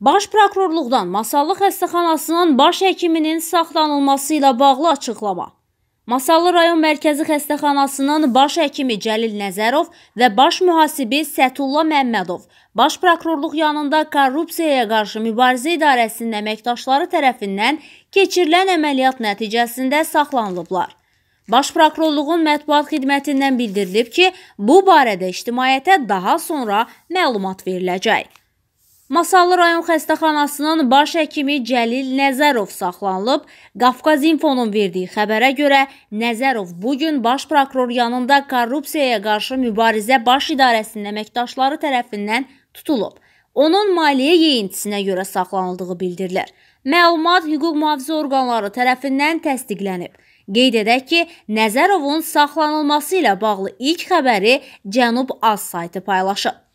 Baş prokurorluqdan Masallı xəstəxanasının baş həkiminin saxlanılması ilə bağlı açıqlama. Masallı rayon mərkəzi xəstəxanasının baş həkimi Cəlil Nəzərov və baş mühasibi Sətulla Məmmədov baş prokurorluq yanında korrupsiyaya qarşı mübarizə idarəsinin əməkdaşları tərəfindən keçirilən əməliyyat nəticəsində saxlanılıblar. Baş prokurorluğun mətbuat xidmətindən bildirilib ki, bu barədə ictimaiyyətə daha sonra məlumat veriləcək. Masallı rayon xəstəxanasının baş həkimi Cəlil Nəzərov saxlanılıb. Qafqaz İnfonun verdiyi xəbərə görə Nəzərov bu gün baş prokuror yanında korrupsiyaya qarşı mübarizə baş idarəsinin əməkdaşları tərəfindən tutulub. Onun maliyyə yeyintisinə görə saxlanıldığı bildirilir. Məlumat hüquq mühafizə orqanları tərəfindən təsdiqlənib. Qeyd edək ki, Nəzərovun saxlanılması ilə bağlı ilk xəbəri Cənub Az saytı paylaşıb.